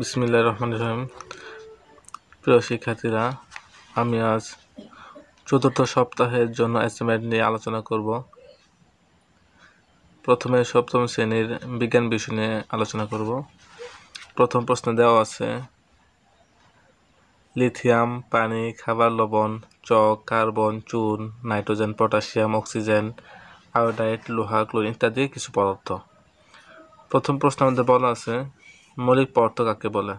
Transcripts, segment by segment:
বিসমিল্লা রহমান রহিম প্রিয় শিক্ষার্থীরা আমি আজ চতুর্থ সপ্তাহের জন্য অ্যাসাইনমেন্ট নিয়ে আলোচনা করব প্রথমে সপ্তম শ্রেণীর বিজ্ঞান বিষয় নিয়ে আলোচনা করব প্রথম প্রশ্ন দেওয়া আছে লিথিয়াম পানি খাবার লবণ চক কার্বন চুন নাইট্রোজেন পটাশিয়াম অক্সিজেন আয়োডাইট লোহা ক্লোরিন ইত্যাদি কিছু পদার্থ প্রথম প্রশ্ন আমাদের বলা আছে মৌলিক পদার্থ কাকে বলে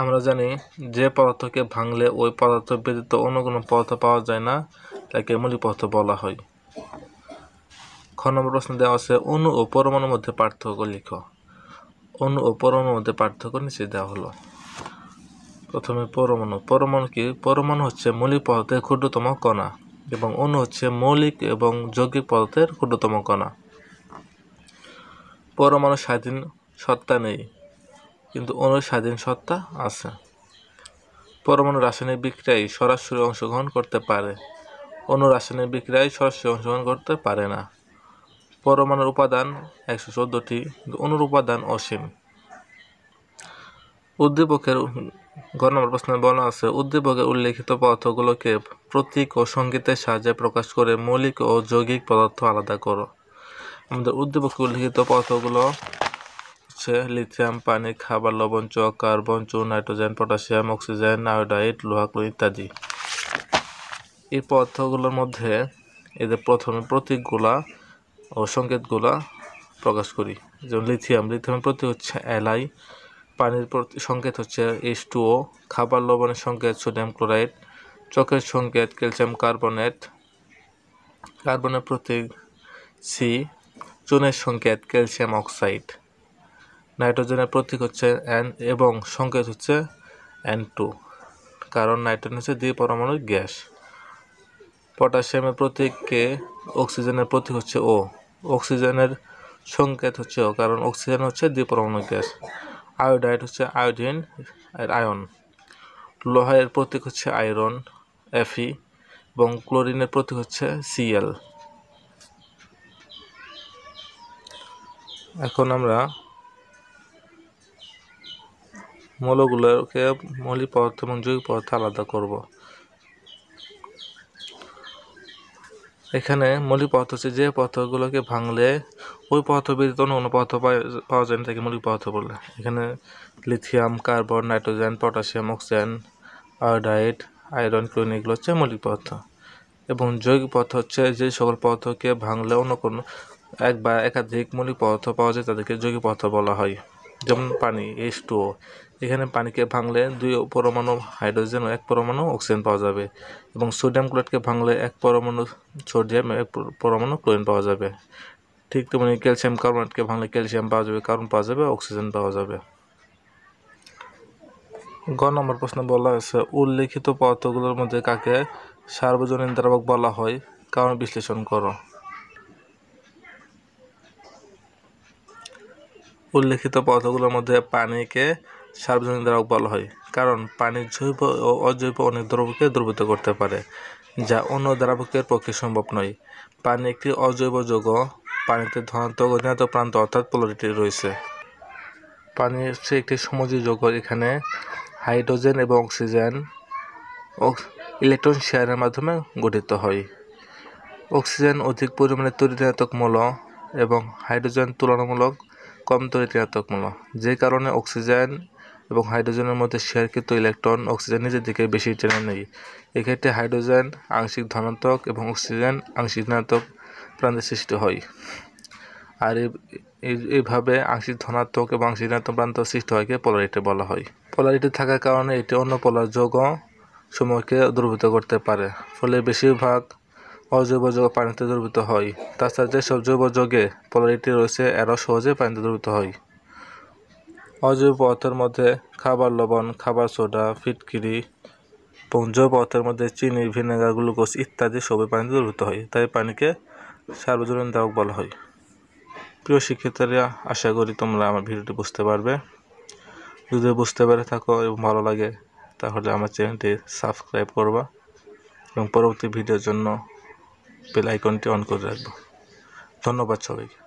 আমরা জানি যে পদার্থকে ভাঙলে ওই পদার্থ ব্যতীত অন্য কোনো পদার্থ পাওয়া যায় না তাকে মৌলিক পদার্থ বলা হয় খ নম্বর প্রশ্ন দেওয়া আছে অনু ও পরমাণুর মধ্যে পার্থক্য লিখ অনু ও পরমাণুর মধ্যে পার্থক্য নিচে দেওয়া হলো প্রথমে পরমাণু পরমাণু কি পরমাণু হচ্ছে মৌলিক পদার্থের ক্ষুদ্রতম কণা এবং অণু হচ্ছে মৌলিক এবং যৌগিক পদার্থের ক্ষুদ্রতম কণা পরমাণু স্বাধীন সত্তা নেই কিন্তু অণু স্বাধীন সত্তা আছে পরমাণু রাসায়নিক বিক্রিয়ায় সরাসরি অংশগ্রহণ করতে পারে অনু রাসায়নিক বিক্রিয়ায় সরাসরি অংশগ্রহণ করতে পারে না পরমাণুর উপাদান একশো চোদ্দোটি অনুর উপাদান অসীম উদ্দীপকের ঘর নম্বর প্রশ্নে বলা আছে উদ্দীপকের উল্লেখিত পদার্থগুলোকে প্রতীক ও সঙ্গীতের সাহায্যে প্রকাশ করে মৌলিক ও যৌগিক পদার্থ আলাদা করো আমাদের উদ্দীপক উল্লিখিত পথগুলো হচ্ছে লিথিয়াম পানি খাবার লবণ চ কার্বন চুন নাইট্রোজেন পটাশিয়াম অক্সিজেন আয়োডাইড লোহা ক্লোরিন ইত্যাদি এই পথগুলোর মধ্যে এদের প্রথমে প্রতীকগুলা ও সংকেতগুলা প্রকাশ করি যেমন লিথিয়াম লিথিয়ামের প্রতীক হচ্ছে এলআই পানির প্রতি সংকেত হচ্ছে টু ও খাবার লবণের সংকেত সোডিয়াম ক্লোরাইড চকের সংকেত ক্যালসিয়াম কার্বনেট কার্বনের প্রতীক সি চুনের সংকেত ক্যালসিয়াম অক্সাইড নাইট্রোজেনের প্রতীক হচ্ছে এন এবং সংকেত হচ্ছে এন টু কারণ নাইট্রোজেন হচ্ছে দ্বিপরমাণু গ্যাস পটাশিয়ামের প্রতীককে অক্সিজেনের প্রতীক হচ্ছে ও অক্সিজেনের সংকেত হচ্ছে ও কারণ অক্সিজেন হচ্ছে দ্বিপরমাণু গ্যাস আয়োডাইড হচ্ছে আয়োডিন আর আয়ন লোহায়ের প্রতীক হচ্ছে আয়রন এফি এবং ক্লোরিনের প্রতীক হচ্ছে সিএল এখন আমরা মৌলগুলোকে মৌলিক পদার্থ এবং জৈব পদার্থ আলাদা করব এখানে মৌলিক পদার্থ হচ্ছে যে পদার্থগুলোকে ভাঙলে ওই পদার্থ ব্যতীত অন্য কোনো পদার্থ পাওয়া যায় না তাকে মৌলিক পদার্থ বলে এখানে lithium carbon nitrogen potassium oxygen iodide iron chlorine এগুলো হচ্ছে মৌলিক পদার্থ এবং জৈব পদার্থ হচ্ছে যে সকল পদার্থকে ভাঙলে অন্য কোনো এক বা একাধিক মৌলিক পদার্থ পাওয়া যায় তাদেরকে যৌগিক পদার্থ বলা হয় যেমন পানি এইচ টু এখানে পানিকে ভাঙলে দুই পরমাণু হাইড্রোজেন ও এক পরমাণু অক্সিজেন পাওয়া যাবে এবং সোডিয়াম ক্লোরাইডকে ভাঙলে এক পরমাণু সোডিয়াম এক পরমাণু ক্লোরিন পাওয়া যাবে ঠিক তেমনি ক্যালসিয়াম কার্বোনেটকে ভাঙলে ক্যালসিয়াম পাওয়া যাবে কার্বন পাওয়া যাবে অক্সিজেন পাওয়া যাবে গ নম্বর প্রশ্ন বলা হয়েছে উল্লেখিত পদার্থগুলোর মধ্যে কাকে সার্বজনীন দ্রাবক বলা হয় কারণ বিশ্লেষণ করো উল্লেখিত পদার্থগুলোর মধ্যে পানিকে সার্বজনীন দ্রাবক বলা হয় কারণ পানি জৈব ও অজৈব অনেক দ্রবকে দ্রবিত করতে পারে যা অন্য দ্রাবকের পক্ষে সম্ভব নয় পানি একটি অজৈব যৌগ পানিতে ধনাত্মক ও প্রান্ত অর্থাৎ পোলারিটি রয়েছে পানি হচ্ছে একটি সমুদ্র যোগ এখানে হাইড্রোজেন এবং অক্সিজেন ইলেকট্রন শেয়ারের মাধ্যমে গঠিত হয় অক্সিজেন অধিক পরিমাণে তরিণাত্মক মূল এবং হাইড্রোজেন তুলনামূলক কম তৈরি ঋণাত্মক মূল যে কারণে অক্সিজেন এবং হাইড্রোজেনের মধ্যে শেয়ারকৃত ইলেকট্রন অক্সিজেন নিজের দিকে বেশি টেনে নেই এক্ষেত্রে হাইড্রোজেন আংশিক ধনাত্মক এবং অক্সিজেন আংশিক ধনাত্মক প্রান্তের সৃষ্টি হয় আর এইভাবে আংশিক ধনাত্মক এবং আংশিক ধনাত্মক প্রান্ত সৃষ্টি হয়কে পোলারিটি বলা হয় পোলারিটি থাকার কারণে এটি অন্য পোলার যোগ সমূহকে দ্রবিত করতে পারে ফলে বেশিরভাগ অজৈব যোগ পানিতে দ্রবীভূত হয় তাছাড়া যেসব জৈব যোগে পলারিটি রয়েছে এরাও সহজে পানিতে দ্রবীভূত হয় অজৈব পথের মধ্যে খাবার লবণ খাবার সোডা ফিটকিরি এবং জৈব পথের মধ্যে চিনি ভিনেগার গ্লুকোজ ইত্যাদি সবই পানিতে দ্রবীভূত হয় তাই পানিকে সার্বজনীন দ্রাবক বলা হয় প্রিয় শিক্ষার্থীরা আশা করি তোমরা আমার ভিডিওটি বুঝতে পারবে যদি বুঝতে পেরে থাকো এবং ভালো লাগে তাহলে আমার চ্যানেলটি সাবস্ক্রাইব করবা এবং পরবর্তী ভিডিওর জন্য বেল আইকনটি অন করে রাখবো ধন্যবাদ সবাইকে